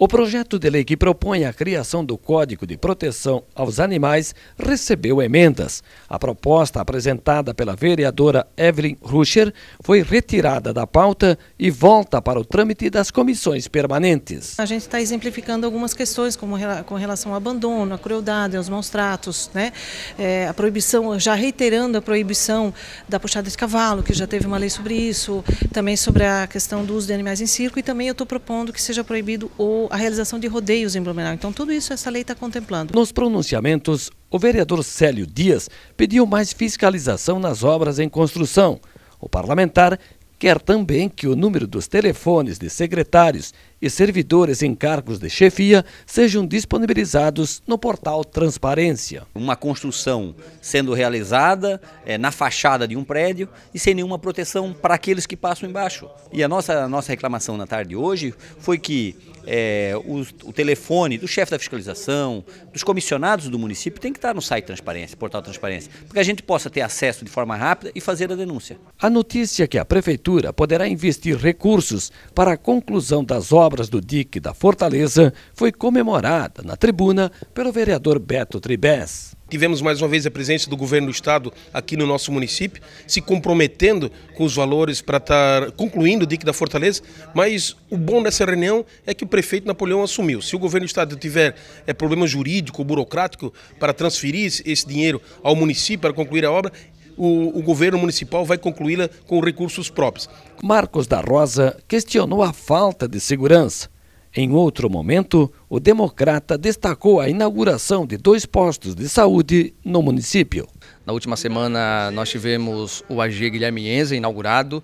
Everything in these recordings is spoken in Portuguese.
O projeto de lei que propõe a criação do Código de Proteção aos Animais recebeu emendas. A proposta apresentada pela vereadora Evelyn Ruscher foi retirada da pauta e volta para o trâmite das comissões permanentes. A gente está exemplificando algumas questões como com relação ao abandono, à crueldade, aos maus tratos, né? É, a proibição, já reiterando a proibição da puxada de cavalo, que já teve uma lei sobre isso, também sobre a questão do uso de animais em circo e também eu estou propondo que seja proibido o a realização de rodeios em Blumenau. Então tudo isso essa lei está contemplando. Nos pronunciamentos, o vereador Célio Dias pediu mais fiscalização nas obras em construção. O parlamentar quer também que o número dos telefones de secretários e servidores em cargos de chefia sejam disponibilizados no portal Transparência. Uma construção sendo realizada é, na fachada de um prédio e sem nenhuma proteção para aqueles que passam embaixo. E a nossa, a nossa reclamação na tarde de hoje foi que é, eh, o, o, telefone do chefe da fiscalização, dos comissionados do município, tem que estar no site Transparência, portal Transparência, para que a gente possa ter acesso de forma rápida e fazer a denúncia. A notícia que a Prefeitura Prefeitura poderá investir recursos para a conclusão das obras do dique da Fortaleza foi comemorada na tribuna pelo vereador Beto Tribés. Tivemos mais uma vez a presença do governo do estado aqui no nosso município, se comprometendo com os valores para estar tá concluindo o dique da Fortaleza, mas o bom dessa reunião é que o prefeito Napoleão assumiu. Se o governo do estado tiver é, problema jurídico, burocrático, para transferir esse dinheiro ao município para concluir a obra, o, o governo municipal vai concluí-la com recursos próprios. Marcos da Rosa questionou a falta de segurança. Em outro momento, o democrata destacou a inauguração de dois postos de saúde no município. Na última semana, nós tivemos o AG Guilherme Enza inaugurado,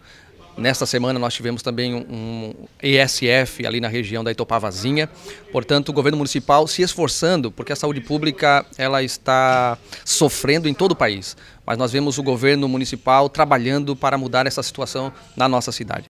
Nesta semana nós tivemos também um ESF ali na região da Itopavazinha. Portanto, o governo municipal se esforçando, porque a saúde pública ela está sofrendo em todo o país. Mas nós vemos o governo municipal trabalhando para mudar essa situação na nossa cidade.